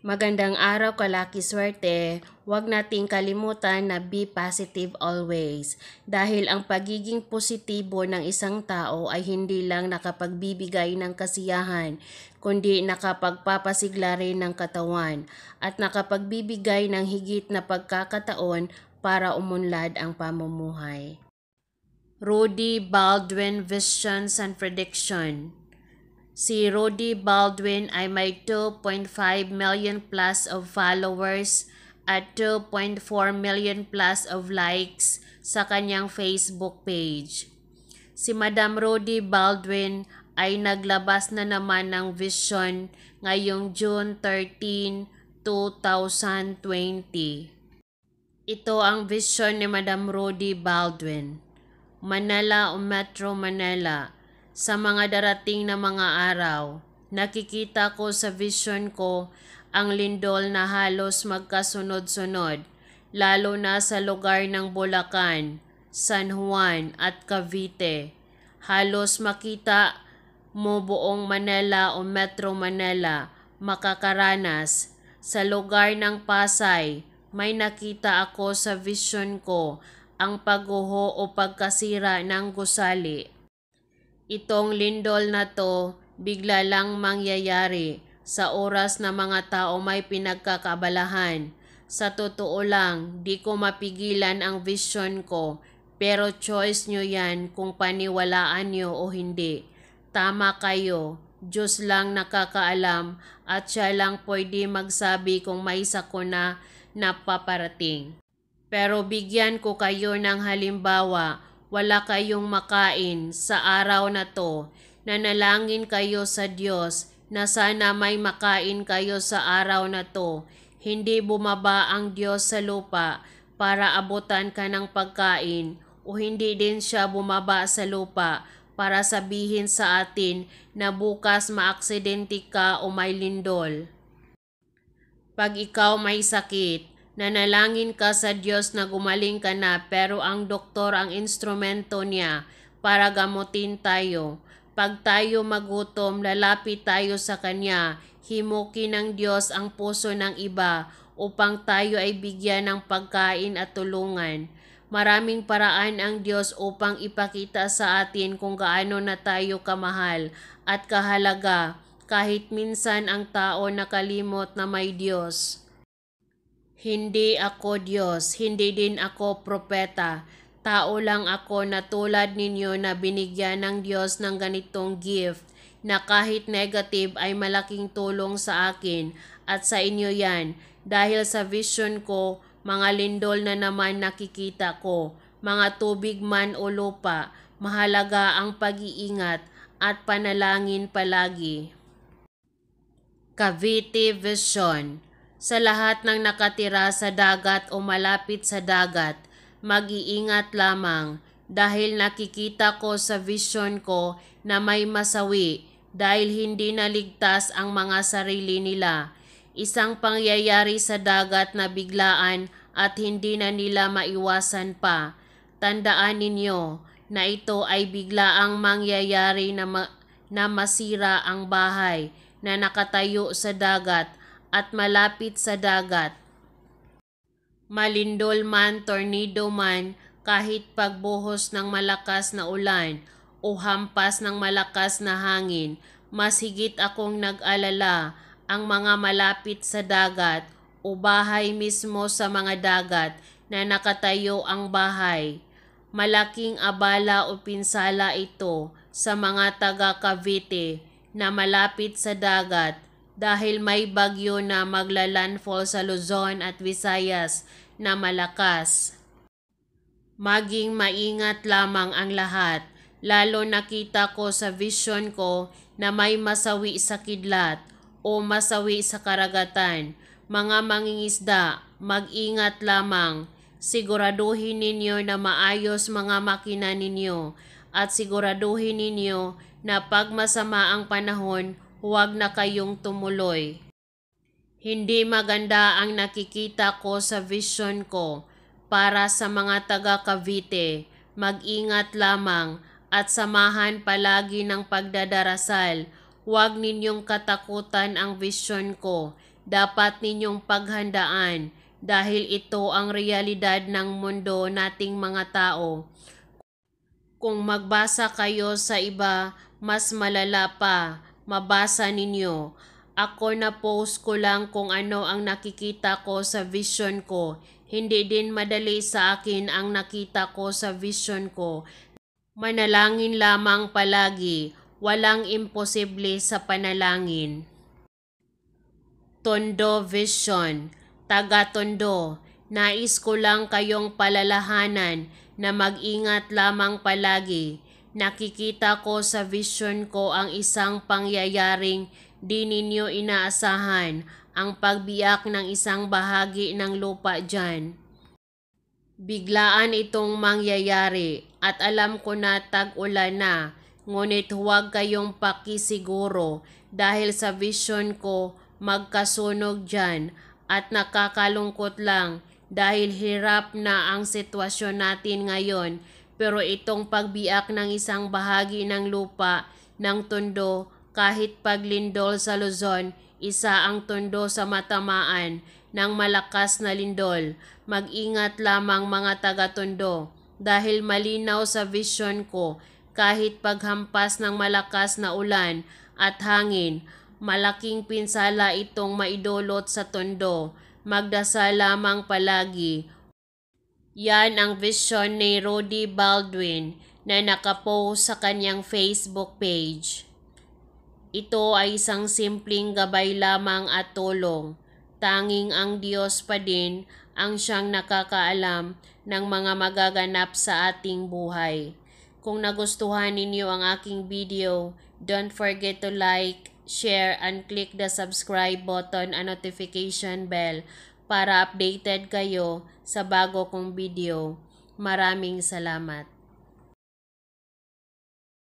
Magandang araw, kalaki swerte. Huwag nating kalimutan na be positive always. Dahil ang pagiging positibo ng isang tao ay hindi lang nakapagbibigay ng kasiyahan, kundi nakapagpapasigla rin ng katawan at nakapagbibigay ng higit na pagkakataon para umunlad ang pamumuhay. Rudy Baldwin Visions and Prediction Si Rudy Baldwin ay may 2.5 million plus of followers at 2.4 million plus of likes sa kanyang Facebook page. Si Madam Rudy Baldwin ay naglabas na naman ng vision ngayong June 13, 2020. Ito ang vision ni Madam Rudy Baldwin. Manila o Metro Manila sa mga darating na mga araw, nakikita ko sa vision ko ang lindol na halos magkasunod-sunod, lalo na sa lugar ng Bulacan, San Juan at Cavite. Halos makita mo buong Manila o Metro Manila makakaranas. Sa lugar ng Pasay, may nakita ako sa vision ko ang pagguho o pagkasira ng gusali. Itong lindol na to bigla lang mangyayari sa oras na mga tao may pinagkakabalahan. Sa totoo lang, di ko mapigilan ang vision ko, pero choice nyo yan kung paniwalaan nyo o hindi. Tama kayo, Diyos lang nakakaalam at siya lang pwede magsabi kung may sakuna na paparating. Pero bigyan ko kayo ng halimbawa wala kayong makain sa araw na to, nanalangin kayo sa Diyos na sana may makain kayo sa araw na to. Hindi bumaba ang Diyos sa lupa para abutan ka ng pagkain o hindi din siya bumaba sa lupa para sabihin sa atin na bukas maaksidente ka o may lindol. Pag ikaw may sakit, Nanalangin ka sa Diyos na gumaling ka na pero ang doktor ang instrumento niya para gamutin tayo. Pag tayo magutom, lalapit tayo sa Kanya. Himukin ng Diyos ang puso ng iba upang tayo ay bigyan ng pagkain at tulungan. Maraming paraan ang Diyos upang ipakita sa atin kung gaano na tayo kamahal at kahalaga kahit minsan ang tao nakalimot na may Diyos. Hindi ako Diyos, hindi din ako propeta. Tao lang ako na tulad ninyo na binigyan ng Diyos ng ganitong gift na kahit negative ay malaking tulong sa akin at sa inyo yan dahil sa vision ko, mga lindol na naman nakikita ko, mga tubig man o lupa, mahalaga ang pag-iingat at panalangin palagi. Cavite Vision sa lahat ng nakatira sa dagat o malapit sa dagat, mag-iingat lamang dahil nakikita ko sa vision ko na may masawi dahil hindi naligtas ang mga sarili nila. Isang pangyayari sa dagat na biglaan at hindi na nila maiwasan pa. Tandaan ninyo na ito ay biglaang mangyayari na, ma- na masira ang bahay na nakatayo sa dagat at malapit sa dagat. Malindol man, tornado man, kahit pagbuhos ng malakas na ulan o hampas ng malakas na hangin, mas higit akong nag-alala ang mga malapit sa dagat o bahay mismo sa mga dagat na nakatayo ang bahay. Malaking abala o pinsala ito sa mga taga Cavite na malapit sa dagat dahil may bagyo na magla-landfall sa Luzon at Visayas na malakas. Maging maingat lamang ang lahat, lalo nakita ko sa vision ko na may masawi sa kidlat o masawi sa karagatan. Mga mangingisda, mag-ingat lamang. Siguraduhin ninyo na maayos mga makina ninyo at siguraduhin ninyo na pag masama ang panahon, huwag na kayong tumuloy. Hindi maganda ang nakikita ko sa vision ko para sa mga taga Cavite. Mag-ingat lamang at samahan palagi ng pagdadarasal. Huwag ninyong katakutan ang vision ko. Dapat ninyong paghandaan dahil ito ang realidad ng mundo nating mga tao. Kung magbasa kayo sa iba, mas malala pa mabasa ninyo. Ako na post ko lang kung ano ang nakikita ko sa vision ko. Hindi din madali sa akin ang nakita ko sa vision ko. Manalangin lamang palagi. Walang imposible sa panalangin. Tondo Vision Taga Tondo, nais ko lang kayong palalahanan na mag-ingat lamang palagi Nakikita ko sa vision ko ang isang pangyayaring di ninyo inaasahan ang pagbiyak ng isang bahagi ng lupa dyan. Biglaan itong mangyayari at alam ko na tag-ulan na, ngunit huwag kayong pakisiguro dahil sa vision ko magkasunog dyan at nakakalungkot lang dahil hirap na ang sitwasyon natin ngayon pero itong pagbiak ng isang bahagi ng lupa ng tondo kahit paglindol sa Luzon, isa ang tondo sa matamaan ng malakas na lindol. Mag-ingat lamang mga taga-tondo dahil malinaw sa vision ko kahit paghampas ng malakas na ulan at hangin, malaking pinsala itong maidulot sa tondo. Magdasal lamang palagi yan ang vision ni Rudy Baldwin na nakapost sa kanyang Facebook page. Ito ay isang simpleng gabay lamang at tulong. Tanging ang Diyos pa din ang siyang nakakaalam ng mga magaganap sa ating buhay. Kung nagustuhan ninyo ang aking video, don't forget to like, share, and click the subscribe button and notification bell para updated kayo sa bago kong video. Maraming salamat.